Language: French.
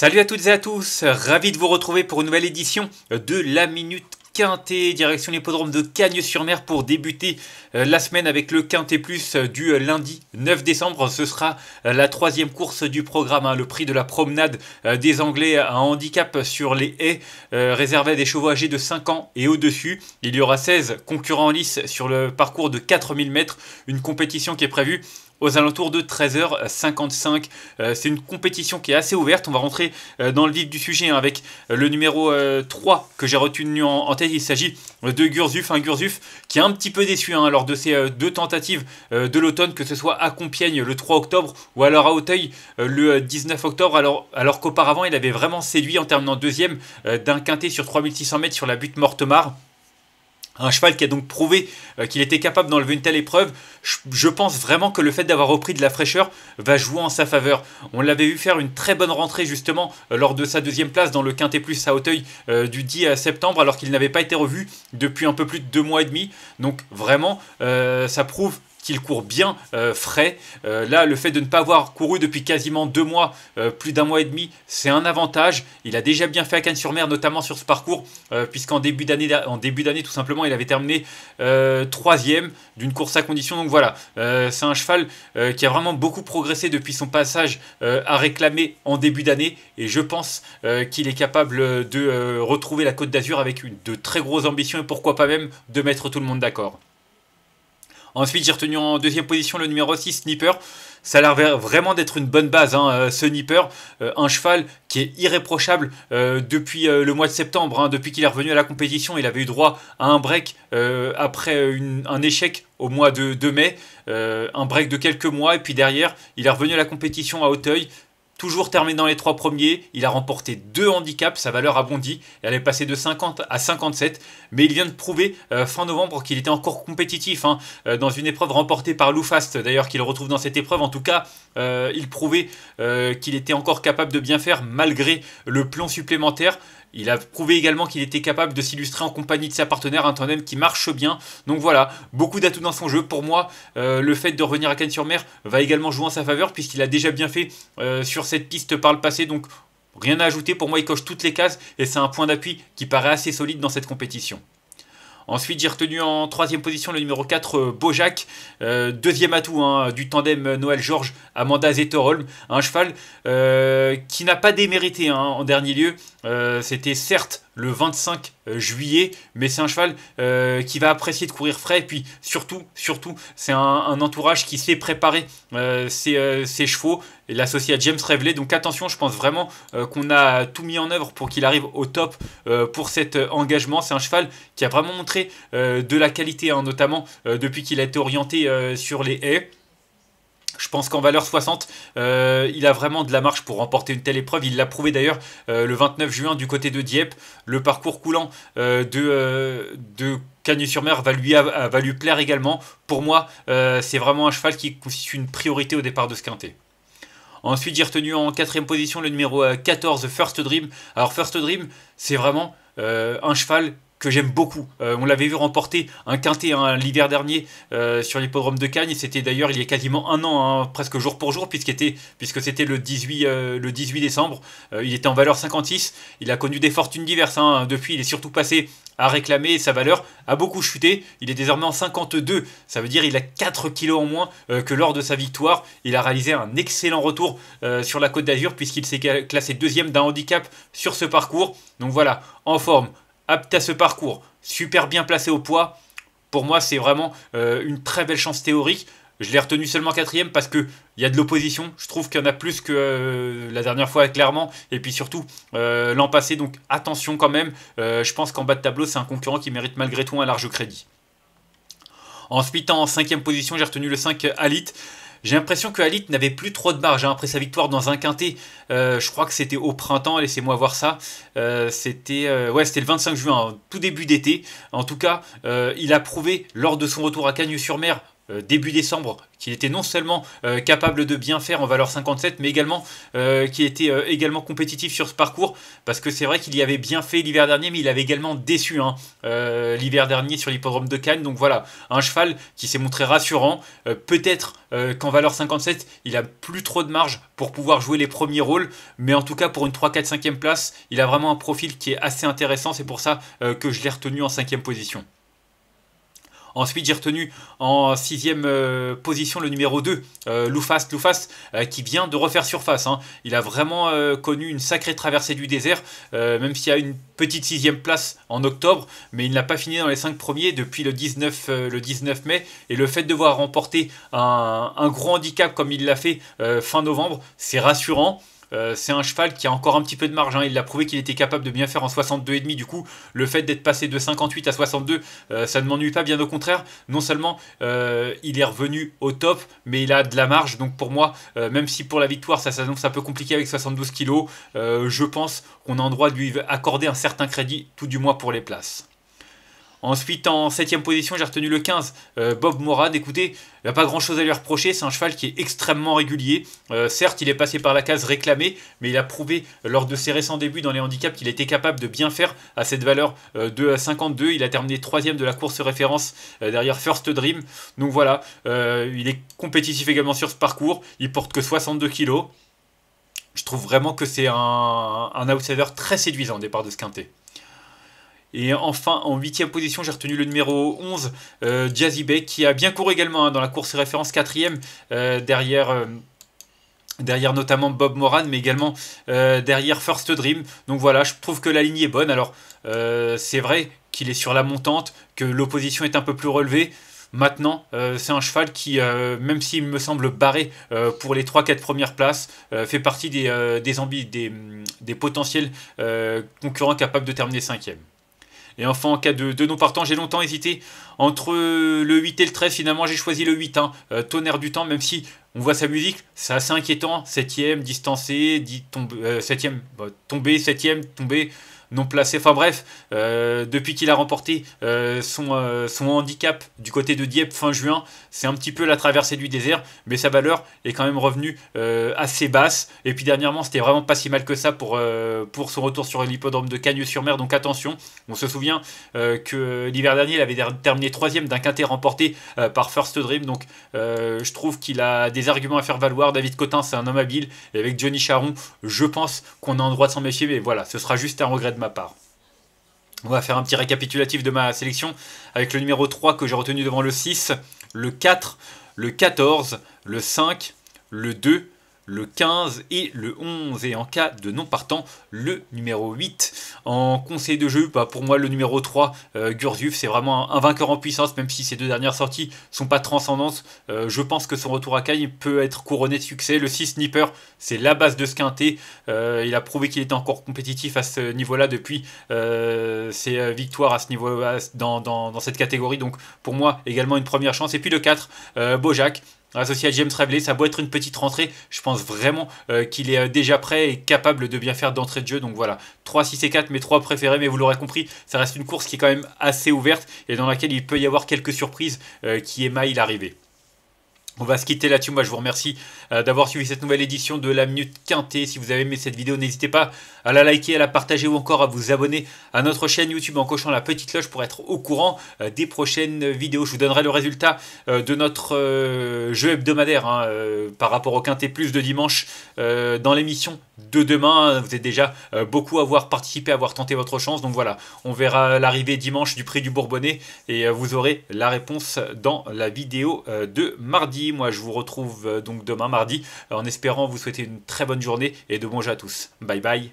Salut à toutes et à tous, ravi de vous retrouver pour une nouvelle édition de la Minute Quintet, direction l'hippodrome de Cagnes-sur-Mer pour débuter euh, la semaine avec le Quintet euh, du euh, lundi 9 décembre. Ce sera la troisième course du programme, hein, le prix de la promenade des Anglais à handicap sur les haies réservée à des chevaux âgés de 5 ans et au-dessus. Il y aura 16 concurrents en lice sur le parcours de 4000 mètres, une compétition qui est prévue aux alentours de 13h55. c'est une compétition qui est assez ouverte. On va rentrer dans le vif du sujet hein, avec le numéro 3 que j'ai retenu en tête il s'agit de Gurzuf, un Gurzuf qui est un petit peu déçu hein, lors de ses euh, deux tentatives euh, de l'automne, que ce soit à Compiègne le 3 octobre ou alors à Auteuil euh, le 19 octobre, alors, alors qu'auparavant il avait vraiment séduit en terminant deuxième d'un quintet sur 3600 mètres sur la butte Mortemar. Un cheval qui a donc prouvé euh, qu'il était capable d'enlever une telle épreuve, je pense vraiment que le fait d'avoir repris de la fraîcheur va jouer en sa faveur. On l'avait vu faire une très bonne rentrée justement euh, lors de sa deuxième place dans le Quintet Plus à Hauteuil euh, du 10 septembre alors qu'il n'avait pas été revu depuis un peu plus de deux mois et demi. Donc vraiment, ça prouve qu'il court bien euh, frais. Euh, là, le fait de ne pas avoir couru depuis quasiment deux mois, euh, plus d'un mois et demi, c'est un avantage. Il a déjà bien fait à Cannes-sur-Mer, notamment sur ce parcours, puisqu'en début d'année, tout simplement, il avait terminé troisième d'une course à condition. Donc voilà, c'est un cheval qui a vraiment beaucoup progressé depuis son passage à réclamer en début d'année, et je pense qu'il est capable de retrouver la Côte d'Azur avec de très grosses ambitions et pourquoi pas même de mettre tout le monde d'accord. Ensuite, j'ai retenu en deuxième position le numéro 6, Sniper. Ça a l'air vraiment d'être une bonne base, hein, euh, ce sniper. Euh, un cheval qui est irréprochable euh, depuis le mois de septembre, hein. depuis qu'il est revenu à la compétition, il avait eu droit à un break après un échec au mois de, de mai, un break de quelques mois, et puis derrière, il est revenu à la compétition à Hauteuil, Toujours terminé dans les trois premiers, il a remporté deux handicaps, sa valeur a bondi, elle est passée de 50 à 57, mais il vient de prouver euh, fin novembre qu'il était encore compétitif hein, euh, dans une épreuve remportée par Loufast, d'ailleurs qu'il retrouve dans cette épreuve. En tout cas, euh, il prouvait qu'il était encore capable de bien faire malgré le plomb supplémentaire. Il a prouvé également qu'il était capable de s'illustrer en compagnie de sa partenaire, un tandem qui marche bien. Donc voilà, beaucoup d'atouts dans son jeu. Pour moi, euh, le fait de revenir à Cannes-sur-Mer va également jouer en sa faveur, puisqu'il a déjà bien fait euh, sur cette piste par le passé. Donc rien à ajouter, pour moi, il coche toutes les cases, et c'est un point d'appui qui paraît assez solide dans cette compétition. Ensuite, j'ai retenu en troisième position le numéro 4, euh, Bojack, euh, deuxième atout hein, du tandem Noël Georges, Amanda Zetterholm, un cheval euh, qui n'a pas démérité hein, en dernier lieu. C'était certes le 25 euh, juillet. Mais c'est un cheval euh, qui va apprécier de courir frais. Et puis surtout, surtout, c'est un, entourage qui sait préparer euh, ses, chevaux et l'associé à James Revelé. Donc attention, je pense vraiment qu'on a tout mis en œuvre pour qu'il arrive au top pour cet engagement. C'est un cheval qui a vraiment montré de la qualité, hein, notamment depuis qu'il a été orienté sur les haies. Je pense qu'en valeur 60, euh, il a vraiment de la marche pour remporter une telle épreuve. Il l'a prouvé d'ailleurs euh, le 29 juin du côté de Dieppe. Le parcours coulant euh, de, de sur mer va lui, va lui plaire également. Pour moi, c'est vraiment un cheval qui constitue une priorité au départ de ce quintet. Ensuite, j'ai retenu en quatrième position le numéro 14, First Dream. Alors First Dream, c'est vraiment un cheval que j'aime beaucoup. Euh, on l'avait vu remporter un quintet hein, l'hiver dernier euh, sur l'hippodrome de Cannes. C'était d'ailleurs il y a quasiment un an, hein, presque jour pour jour, puisque c'était le, euh, le 18, décembre. il était en valeur 56. Il a connu des fortunes diverses. Hein. Depuis, il est surtout passé à réclamer sa valeur. A beaucoup chuté. Il est désormais en 52. Ça veut dire il a 4 kilos en moins que lors de sa victoire. Il a réalisé un excellent retour sur la Côte d'Azur puisqu'il s'est classé deuxième d'un handicap sur ce parcours. Donc voilà, en forme apte à ce parcours, super bien placé au poids. Pour moi, c'est vraiment euh, une très belle chance théorique. Je l'ai retenu seulement quatrième parce qu'il y a de l'opposition. Je trouve qu'il y en a plus que euh, la dernière fois, clairement. Et puis surtout, euh, l'an passé, donc attention quand même. je pense qu'en bas de tableau, c'est un concurrent qui mérite malgré tout un large crédit. Ensuite, en cinquième position, j'ai retenu le 5 Alit. J'ai l'impression que Alit n'avait plus trop de marge hein, après sa victoire dans un quintet. Euh, je crois que c'était au printemps, laissez-moi voir ça. Euh, c'était euh, ouais, c'était le 25 juin, hein, tout début d'été. En tout cas, il a prouvé lors de son retour à Cagnes-sur-Mer euh, début décembre qu'il était non seulement euh, capable de bien faire en valeur 57 mais également euh, qui était également compétitif sur ce parcours parce que c'est vrai qu'il y avait bien fait l'hiver dernier mais il avait également déçu hein, l'hiver dernier sur l'hippodrome de Cannes donc voilà un cheval qui s'est montré rassurant peut-être qu'en valeur 57 il a plus trop de marge pour pouvoir jouer les premiers rôles mais en tout cas pour une 3 4 5e place il a vraiment un profil qui est assez intéressant c'est pour ça que je l'ai retenu en 5e position Ensuite, j'ai retenu en sixième euh, position le numéro 2, euh, Loufast. Euh, qui vient de refaire surface. Hein. Il a vraiment euh, connu une sacrée traversée du désert, même s'il y a une petite sixième place en octobre, mais il n'a pas fini dans les cinq premiers depuis le 19, le mai. Et le fait de voir remporter un, un gros handicap comme il l'a fait fin novembre, c'est rassurant. Euh, c'est un cheval qui a encore un petit peu de marge. Hein. Il a prouvé qu'il était capable de bien faire en 62,5. Du coup, le fait d'être passé de 58 à 62, euh, ça ne m'ennuie pas. Bien au contraire, non seulement euh, il est revenu au top, mais il a de la marge. Donc pour moi, même si pour la victoire, ça s'annonce un peu compliqué avec 72 kg, je pense qu'on a le droit de lui accorder un certain crédit, tout du moins pour les places. Ensuite, en 7 position, j'ai retenu le 15, euh, Bob Morad. Écoutez, il n'a pas grand chose à lui reprocher. C'est un cheval qui est extrêmement régulier. Euh, certes, il est passé par la case réclamée, mais il a prouvé euh, lors de ses récents débuts dans les handicaps qu'il était capable de bien faire à cette valeur de 52. Il a terminé 3 de la course référence derrière First Dream. Donc voilà, il est compétitif également sur ce parcours. Il porte que 62 kilos. Je trouve vraiment que c'est un, un outsider très séduisant au départ de ce quintet. Et enfin, en huitième position, j'ai retenu le numéro 11, euh, qui a bien couru également hein, dans la course référence quatrième, euh, derrière... Euh, derrière notamment Bob Moran, mais également euh, derrière First Dream. Donc voilà, je trouve que la ligne est bonne. Alors, c'est vrai qu'il est sur la montante, que l'opposition est un peu plus relevée. Maintenant, c'est un cheval qui, même s'il me semble barré pour les 3-4 premières places, fait partie des, des, des, potentiels concurrents capables de terminer 5 et enfin, en cas de, non partant, j'ai longtemps hésité entre le 8 et le 13. Finalement, j'ai choisi le 8. Hein. Euh, tonnerre du temps, même si on voit sa musique, c'est assez inquiétant. 7ème, distancé, dit 7ème, euh, bah, tombé, 7ème, tombé non placé. Enfin bref, euh, depuis qu'il a remporté euh, son, euh, son, handicap du côté de Dieppe fin juin, c'est un petit peu la traversée du désert, mais sa valeur est quand même revenue assez basse. Et puis dernièrement, c'était vraiment pas si mal que ça pour, pour son retour sur l'hippodrome de Cagnes-sur-Mer. Donc attention, on se souvient que l'hiver dernier, il avait terminé troisième d'un quintet remporté par First Dream. Donc je trouve qu'il a des arguments à faire valoir. David Cotin, c'est un homme habile. Et avec Johnny Charon, je pense qu'on a en droit de s'en méfier. Mais voilà, ce sera juste un regret de ma part. On va faire un petit récapitulatif de ma sélection avec le numéro 3 que j'ai retenu devant le 6, le 4, le 14, le 5, le 2, le 15 et le 11 et en cas de non partant le numéro 8. En conseil de jeu, bah, pour moi le numéro 3, euh, c'est vraiment un, vainqueur en puissance même si ses deux dernières sorties sont pas transcendantes. Euh, je pense que son retour à Caille peut être couronné de succès. Le 6 Sniper, c'est la base de ce quintet. Euh, il a prouvé qu'il était encore compétitif à ce niveau-là depuis euh, ses victoires à ce niveau dans, cette catégorie. Donc pour moi également une première chance. Et puis le 4, bojak Associé à James Rabelais, ça doit être une petite rentrée. Je pense vraiment euh, qu'il est euh, déjà prêt et capable de bien faire d'entrée de jeu. Donc voilà, 3, 6 et 4, mes 3 préférés. Mais vous l'aurez compris, ça reste une course qui est quand même assez ouverte et dans laquelle il peut y avoir quelques surprises euh, qui émaillent l'arrivée. On va se quitter là-dessus. Moi, je vous remercie euh, d'avoir suivi cette nouvelle édition de la Minute Quintée. Si vous avez aimé cette vidéo, n'hésitez pas à la liker, à la partager ou encore à vous abonner à notre chaîne YouTube en cochant la petite cloche pour être au courant euh, des prochaines vidéos. Je vous donnerai le résultat euh, de notre jeu hebdomadaire hein, par rapport au Quintée Plus de dimanche dans l'émission de demain. Vous êtes déjà beaucoup à avoir participé, à avoir tenté votre chance. Donc voilà, on verra l'arrivée dimanche du prix du Bourbonnais et vous aurez la réponse dans la vidéo de mardi. Moi, je vous retrouve euh, donc demain mardi en espérant vous souhaiter une très bonne journée et de bons jeux à tous. Bye bye.